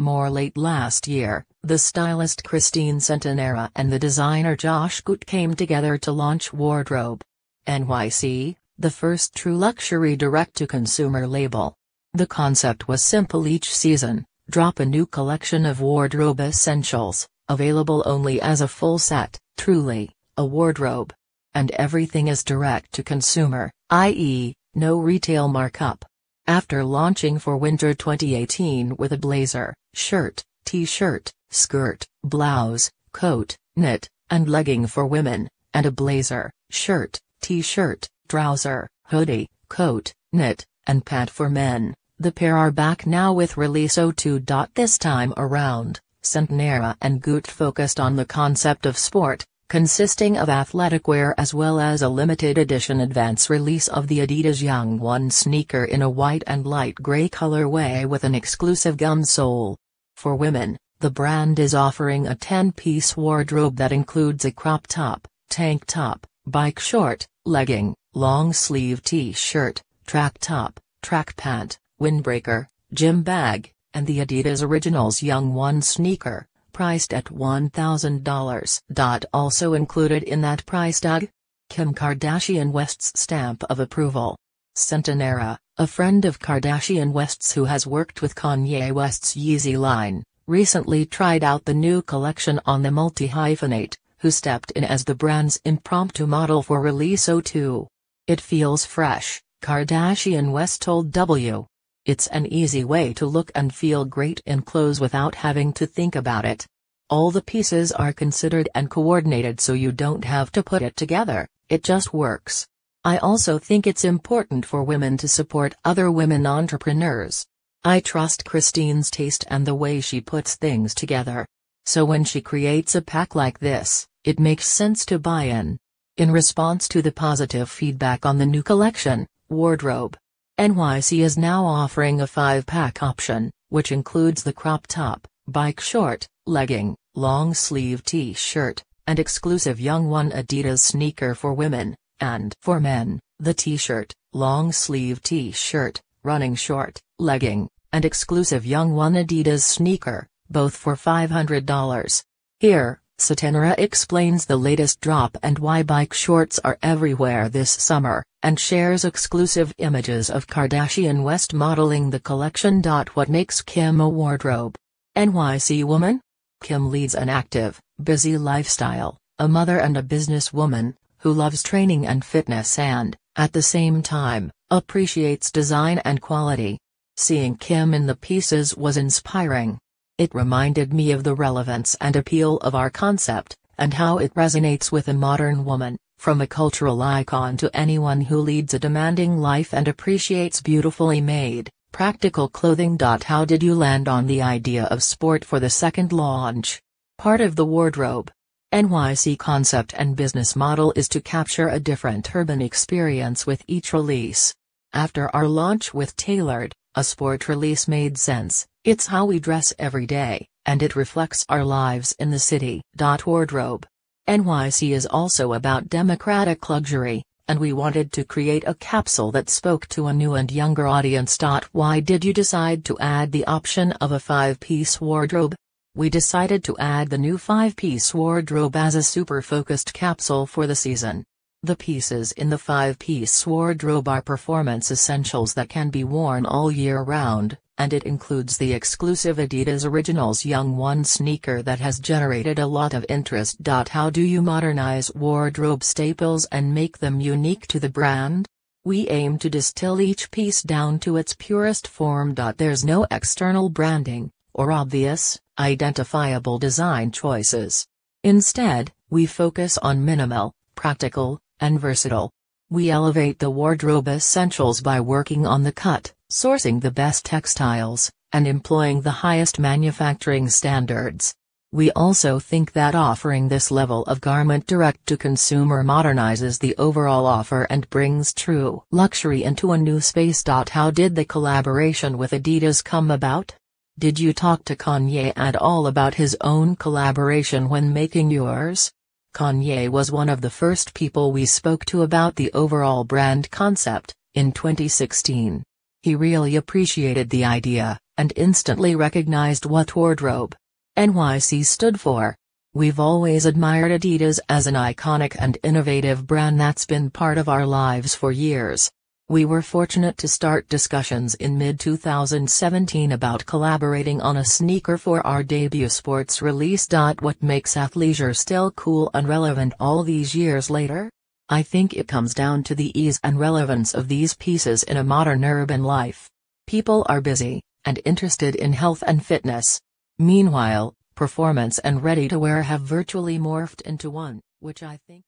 More late last year, the stylist Christine Centenera and the designer Josh Gut came together to launch Wardrobe. NYC, the first true luxury direct-to-consumer label. The concept was simple each season, drop a new collection of wardrobe essentials, available only as a full set, truly, a wardrobe. And everything is direct to consumer, i.e., no retail markup. After launching for winter 2018 with a blazer, shirt, t-shirt, skirt, blouse, coat, knit, and legging for women, and a blazer, shirt, t-shirt, trouser, hoodie, coat, knit, and pant for men, the pair are back now with release 02. This time around, Centenera and Goot focused on the concept of sport, consisting of athletic wear as well as a limited edition advance release of the Adidas Young One sneaker in a white and light gray colorway with an exclusive gum sole. For women, the brand is offering a 10-piece wardrobe that includes a crop top, tank top, bike short, legging, long sleeve t-shirt, track top, track pant, windbreaker, gym bag, and the Adidas Originals Young One sneaker priced at $1,000. Also included in that price tag? Kim Kardashian West's stamp of approval. Centenera, a friend of Kardashian West's who has worked with Kanye West's Yeezy line, recently tried out the new collection on the multi-hyphenate, who stepped in as the brand's impromptu model for release 02. It feels fresh, Kardashian West told W. It's an easy way to look and feel great in clothes without having to think about it. All the pieces are considered and coordinated so you don't have to put it together, it just works. I also think it's important for women to support other women entrepreneurs. I trust Christine's taste and the way she puts things together. So when she creates a pack like this, it makes sense to buy in. In response to the positive feedback on the new collection, wardrobe, NYC is now offering a five-pack option, which includes the crop top, bike short, legging, long sleeve t-shirt, and exclusive Young One Adidas sneaker for women, and for men, the t-shirt, long sleeve t-shirt, running short, legging, and exclusive Young One Adidas sneaker, both for $500. Here, Satanara explains the latest drop and why bike shorts are everywhere this summer, and shares exclusive images of Kardashian West modeling the collection. What makes Kim a wardrobe? NYC woman? Kim leads an active, busy lifestyle, a mother and a businesswoman, who loves training and fitness and, at the same time, appreciates design and quality. Seeing Kim in the pieces was inspiring. It reminded me of the relevance and appeal of our concept, and how it resonates with a modern woman, from a cultural icon to anyone who leads a demanding life and appreciates beautifully made, practical clothing. How did you land on the idea of sport for the second launch? Part of the wardrobe. NYC concept and business model is to capture a different urban experience with each release. After our launch with Tailored, a sport release made sense, it's how we dress every day, and it reflects our lives in the city. Wardrobe. NYC is also about democratic luxury, and we wanted to create a capsule that spoke to a new and younger audience. Why did you decide to add the option of a five-piece wardrobe? We decided to add the new five-piece wardrobe as a super-focused capsule for the season. The pieces in the five-piece wardrobe are performance essentials that can be worn all year round, and it includes the exclusive Adidas Originals Young One sneaker that has generated a lot of interest. How do you modernize wardrobe staples and make them unique to the brand? We aim to distill each piece down to its purest form. There's no external branding, or obvious, identifiable design choices. Instead, we focus on minimal, practical, and versatile. We elevate the wardrobe essentials by working on the cut, sourcing the best textiles, and employing the highest manufacturing standards. We also think that offering this level of garment direct to consumer modernizes the overall offer and brings true luxury into a new space. How did the collaboration with Adidas come about? Did you talk to Kanye at all about his own collaboration when making yours? Kanye was one of the first people we spoke to about the overall brand concept, in 2016. He really appreciated the idea, and instantly recognized what wardrobe NYC stood for. We've always admired Adidas as an iconic and innovative brand that's been part of our lives for years. We were fortunate to start discussions in mid-2017 about collaborating on a sneaker for our debut sports release. What makes athleisure still cool and relevant all these years later? I think it comes down to the ease and relevance of these pieces in a modern urban life. People are busy, and interested in health and fitness. Meanwhile, performance and ready-to-wear have virtually morphed into one, which I think